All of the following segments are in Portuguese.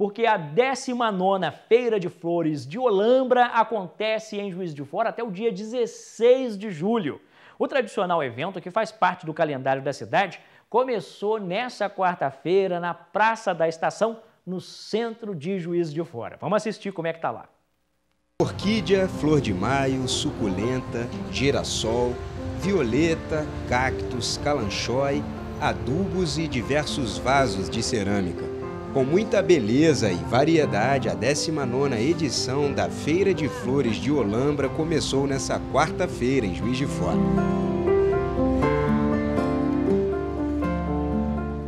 porque a 19 Feira de Flores de Olambra acontece em Juiz de Fora até o dia 16 de julho. O tradicional evento, que faz parte do calendário da cidade, começou nessa quarta-feira na Praça da Estação, no centro de Juiz de Fora. Vamos assistir como é que tá lá. Orquídea, flor de maio, suculenta, girassol, violeta, cactos, calanchói, adubos e diversos vasos de cerâmica. Com muita beleza e variedade, a 19ª edição da Feira de Flores de Olambra começou nesta quarta-feira em Juiz de Fora.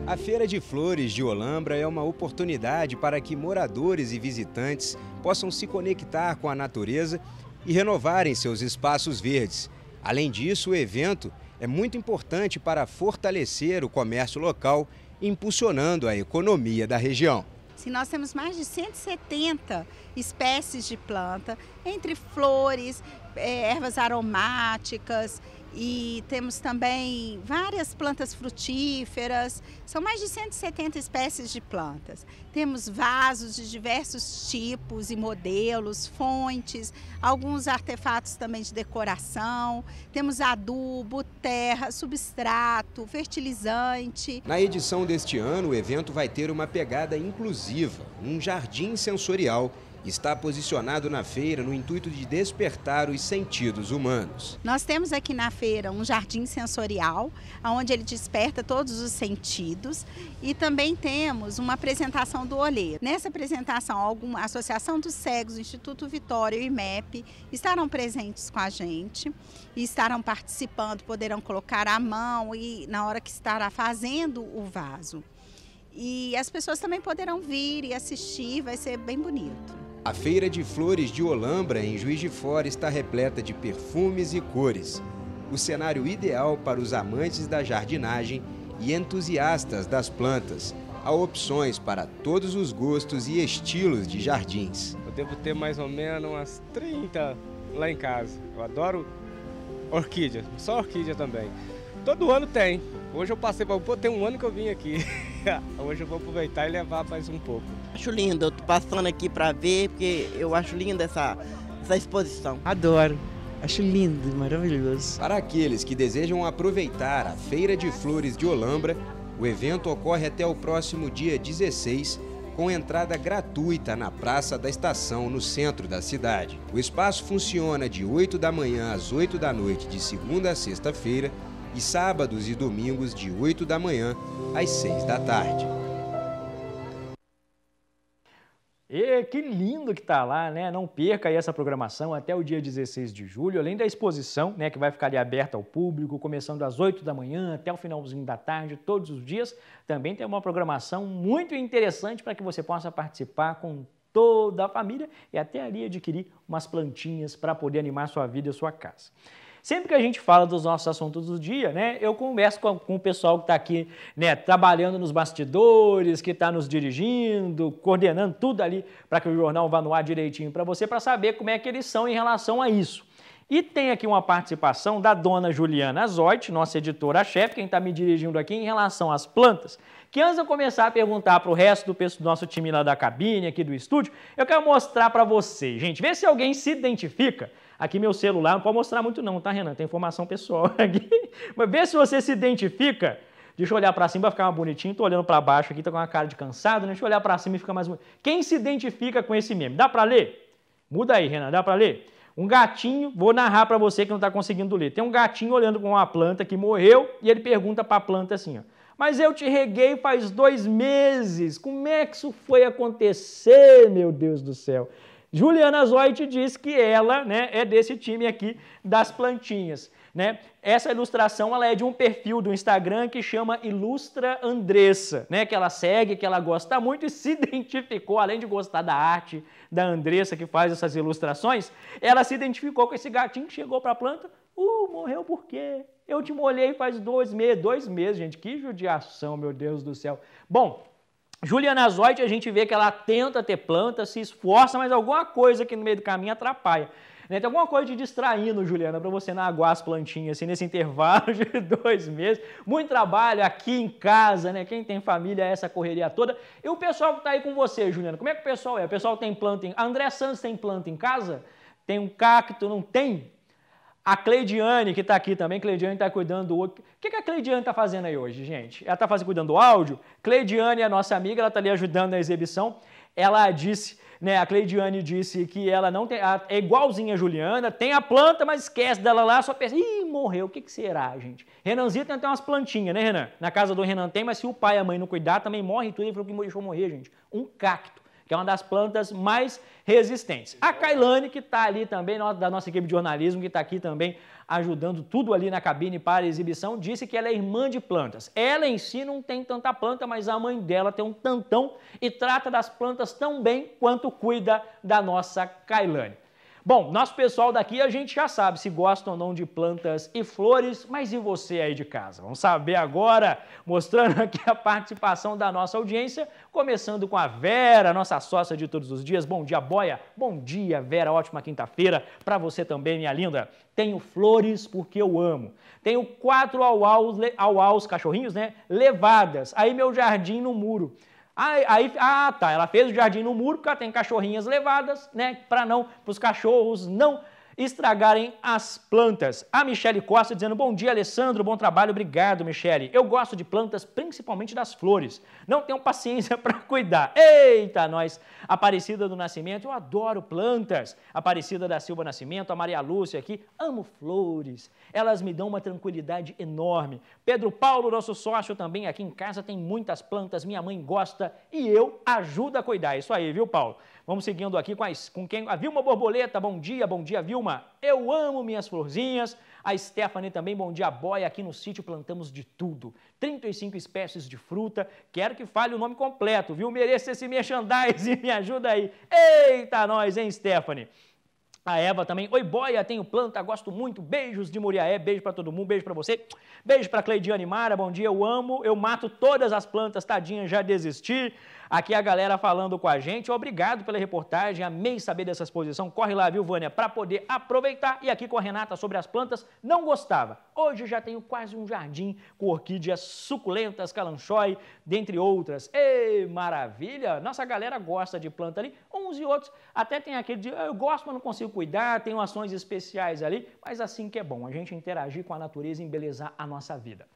A Feira de Flores de Olambra é uma oportunidade para que moradores e visitantes possam se conectar com a natureza e renovarem seus espaços verdes. Além disso, o evento é muito importante para fortalecer o comércio local impulsionando a economia da região. Se nós temos mais de 170 espécies de planta, entre flores, eh, ervas aromáticas, e temos também várias plantas frutíferas, são mais de 170 espécies de plantas. Temos vasos de diversos tipos e modelos, fontes, alguns artefatos também de decoração. Temos adubo, terra, substrato, fertilizante. Na edição deste ano, o evento vai ter uma pegada inclusiva, um jardim sensorial está posicionado na feira no intuito de despertar os sentidos humanos. Nós temos aqui na feira um jardim sensorial, onde ele desperta todos os sentidos, e também temos uma apresentação do olheiro. Nessa apresentação, alguma Associação dos Cegos, Instituto Vitória e IMEP estarão presentes com a gente e estarão participando, poderão colocar a mão e na hora que estará fazendo o vaso. E as pessoas também poderão vir e assistir, vai ser bem bonito. A feira de flores de Olambra, em Juiz de Fora, está repleta de perfumes e cores. O cenário ideal para os amantes da jardinagem e entusiastas das plantas. Há opções para todos os gostos e estilos de jardins. Eu devo ter mais ou menos umas 30 lá em casa. Eu adoro orquídea, só orquídea também. Todo ano tem. Hoje eu passei para. Pô, tem um ano que eu vim aqui. hoje eu vou aproveitar e levar mais um pouco. Acho lindo, eu tô passando aqui para ver, porque eu acho linda essa, essa exposição. Adoro. Acho lindo, maravilhoso. Para aqueles que desejam aproveitar a Feira de Flores de Olambra, o evento ocorre até o próximo dia 16, com entrada gratuita na Praça da Estação, no centro da cidade. O espaço funciona de 8 da manhã às 8 da noite, de segunda a sexta-feira, e sábados e domingos de 8 da manhã às 6 da tarde. E que lindo que tá lá, né? Não perca aí essa programação até o dia 16 de julho, além da exposição, né, que vai ficar ali aberta ao público, começando às 8 da manhã até o finalzinho da tarde, todos os dias. Também tem uma programação muito interessante para que você possa participar com toda a família e até ali adquirir umas plantinhas para poder animar sua vida e sua casa. Sempre que a gente fala dos nossos assuntos do dia, né, eu converso com, com o pessoal que está aqui né, trabalhando nos bastidores, que está nos dirigindo, coordenando tudo ali para que o jornal vá no ar direitinho para você, para saber como é que eles são em relação a isso. E tem aqui uma participação da dona Juliana Azotti, nossa editora-chefe, quem está me dirigindo aqui em relação às plantas. Que antes de eu começar a perguntar para o resto do nosso time lá da cabine, aqui do estúdio, eu quero mostrar para vocês, gente. Vê se alguém se identifica Aqui meu celular, não pode mostrar muito não, tá, Renan? Tem informação pessoal aqui. Mas vê se você se identifica. Deixa eu olhar para cima, vai ficar mais bonitinho. Tô olhando para baixo aqui, tá com uma cara de cansado, né? Deixa eu olhar para cima e fica mais bonito. Quem se identifica com esse meme? Dá para ler? Muda aí, Renan, dá para ler? Um gatinho, vou narrar para você que não está conseguindo ler. Tem um gatinho olhando com uma planta que morreu e ele pergunta para a planta assim, ó. Mas eu te reguei faz dois meses. Como é que isso foi acontecer, meu Deus do céu? Juliana Zoit diz que ela né, é desse time aqui das plantinhas. Né? Essa ilustração ela é de um perfil do Instagram que chama Ilustra Andressa, né? que ela segue, que ela gosta muito e se identificou, além de gostar da arte da Andressa que faz essas ilustrações, ela se identificou com esse gatinho que chegou para a planta, uh, morreu por quê? Eu te molhei faz dois meses, dois meses, gente, que judiação, meu Deus do céu. Bom, Juliana Zoite, a gente vê que ela tenta ter planta, se esforça, mas alguma coisa aqui no meio do caminho atrapalha. Né? Tem alguma coisa de distraindo, Juliana, para você não aguar as plantinhas assim, nesse intervalo de dois meses. Muito trabalho aqui em casa, né? Quem tem família, essa correria toda. E o pessoal que está aí com você, Juliana, como é que o pessoal é? O pessoal tem planta em... A André Santos tem planta em casa? Tem um cacto? Não tem? A Cleidiane, que está aqui também, Cleidiane está cuidando do... O que, que a Cleidiane está fazendo aí hoje, gente? Ela está fazendo cuidando do áudio? Cleidiane é nossa amiga, ela está ali ajudando na exibição. Ela disse, né, a Cleidiane disse que ela não tem... é igualzinha a Juliana, tem a planta, mas esquece dela lá, só pensa, ih, morreu, o que, que será, gente? Renanzinha tem até umas plantinhas, né, Renan? Na casa do Renan tem, mas se o pai e a mãe não cuidar, também morre tudo, ele falou que deixou morrer, gente. Um cacto que é uma das plantas mais resistentes. A Kailane, que está ali também, da nossa equipe de jornalismo, que está aqui também ajudando tudo ali na cabine para a exibição, disse que ela é irmã de plantas. Ela em si não tem tanta planta, mas a mãe dela tem um tantão e trata das plantas tão bem quanto cuida da nossa Kailane. Bom, nosso pessoal daqui a gente já sabe se gosta ou não de plantas e flores, mas e você aí de casa? Vamos saber agora, mostrando aqui a participação da nossa audiência, começando com a Vera, nossa sócia de todos os dias. Bom dia, Boia. Bom dia, Vera. Ótima quinta-feira para você também, minha linda. Tenho flores porque eu amo. Tenho quatro auaus, auaus cachorrinhos, né? Levadas. Aí meu jardim no muro. Aí, aí, ah, tá, ela fez o jardim no muro porque ela tem cachorrinhas levadas, né? Para não, para os cachorros não estragarem as plantas. A Michele Costa dizendo: Bom dia, Alessandro, bom trabalho, obrigado, Michele. Eu gosto de plantas, principalmente das flores. Não tenho paciência para cuidar. Eita, nós! Aparecida do Nascimento, eu adoro plantas. Aparecida da Silva Nascimento, a Maria Lúcia aqui, amo flores. Elas me dão uma tranquilidade enorme. Pedro Paulo, nosso sócio também aqui em casa, tem muitas plantas, minha mãe gosta e eu ajudo a cuidar. É isso aí, viu, Paulo? Vamos seguindo aqui com, as, com quem. A Vilma Borboleta, bom dia, bom dia, viu? eu amo minhas florzinhas. A Stephanie também, bom dia, boy. Aqui no sítio plantamos de tudo. 35 espécies de fruta. Quero que fale o nome completo, viu? Mereço esse merchandising, me ajuda aí. Eita, nós, hein, Stephanie? A Eva também. Oi, boia, tenho planta, gosto muito. Beijos de Muriaé, beijo para todo mundo, beijo para você. Beijo para Cleidiane Mara, bom dia, eu amo. Eu mato todas as plantas, tadinha, já desisti. Aqui a galera falando com a gente. Obrigado pela reportagem, amei saber dessa exposição. Corre lá, viu, Vânia, para poder aproveitar. E aqui com a Renata sobre as plantas, não gostava. Hoje já tenho quase um jardim com orquídeas suculentas, calanchói, dentre outras. Ei, maravilha! Nossa galera gosta de planta ali, uns e outros. Até tem aquele de, ah, eu gosto, mas não consigo cuidar, tenho ações especiais ali, mas assim que é bom, a gente interagir com a natureza e embelezar a nossa vida.